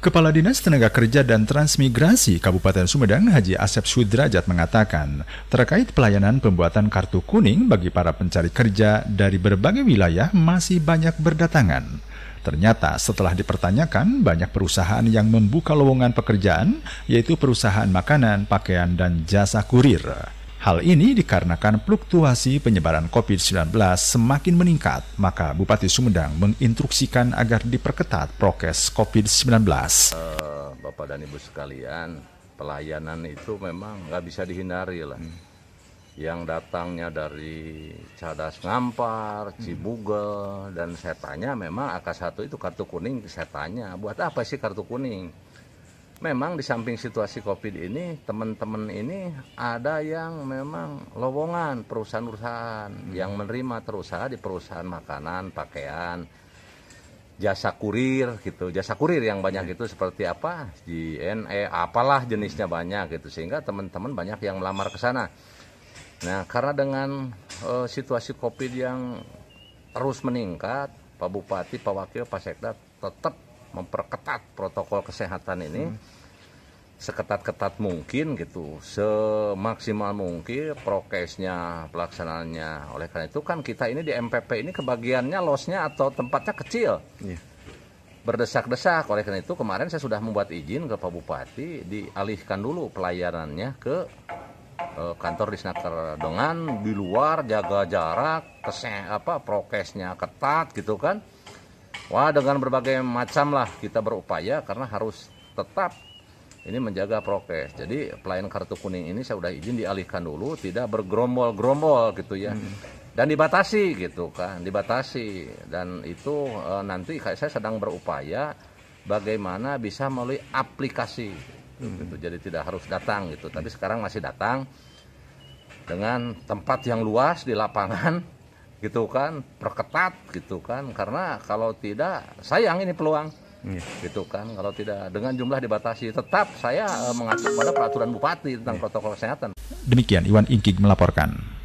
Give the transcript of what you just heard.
Kepala Dinas Tenaga Kerja dan Transmigrasi Kabupaten Sumedang Haji Asep Sudrajat mengatakan, terkait pelayanan pembuatan kartu kuning bagi para pencari kerja dari berbagai wilayah masih banyak berdatangan. Ternyata setelah dipertanyakan, banyak perusahaan yang membuka lowongan pekerjaan, yaitu perusahaan makanan, pakaian, dan jasa kurir. Hal ini dikarenakan fluktuasi penyebaran COVID-19 semakin meningkat, maka Bupati Sumedang menginstruksikan agar diperketat prokes COVID-19. Eh, Bapak dan Ibu sekalian, pelayanan itu memang nggak bisa dihindari lah. Hmm. Yang datangnya dari Cadas Ngampar, hmm. Cibugel, hmm. dan saya tanya memang AK1 itu kartu kuning, saya tanya buat apa sih kartu kuning? memang di samping situasi covid ini teman-teman ini ada yang memang lowongan perusahaan-perusahaan hmm. yang menerima terusaha di perusahaan makanan, pakaian, jasa kurir gitu. Jasa kurir yang banyak hmm. itu seperti apa? JNE apalah jenisnya hmm. banyak gitu sehingga teman-teman banyak yang melamar ke sana. Nah, karena dengan uh, situasi Covid yang terus meningkat, Pak Bupati, Pak Wakil, Pak Sekda tetap memperketat protokol kesehatan ini hmm. seketat-ketat mungkin gitu, semaksimal mungkin prokesnya, pelaksanaannya. Oleh karena itu kan kita ini di MPP ini kebagiannya losnya atau tempatnya kecil. Yeah. Berdesak-desak. Oleh karena itu kemarin saya sudah membuat izin ke Pak Bupati dialihkan dulu pelayanannya ke eh, kantor di Snaker Dongan di luar jaga jarak, kese apa prokesnya ketat gitu kan Wah dengan berbagai macam lah kita berupaya karena harus tetap ini menjaga prokes. Jadi pelayan kartu kuning ini saya sudah izin dialihkan dulu, tidak bergerombol-gerombol gitu ya. Hmm. Dan dibatasi gitu kan, dibatasi. Dan itu e, nanti saya sedang berupaya bagaimana bisa melalui aplikasi hmm. gitu. Jadi tidak harus datang gitu. Tapi sekarang masih datang dengan tempat yang luas di lapangan gitu kan perketat gitu kan karena kalau tidak sayang ini peluang yeah. gitu kan kalau tidak dengan jumlah dibatasi tetap saya eh, mengacu pada peraturan bupati tentang yeah. protokol kesehatan demikian Iwan Inkig melaporkan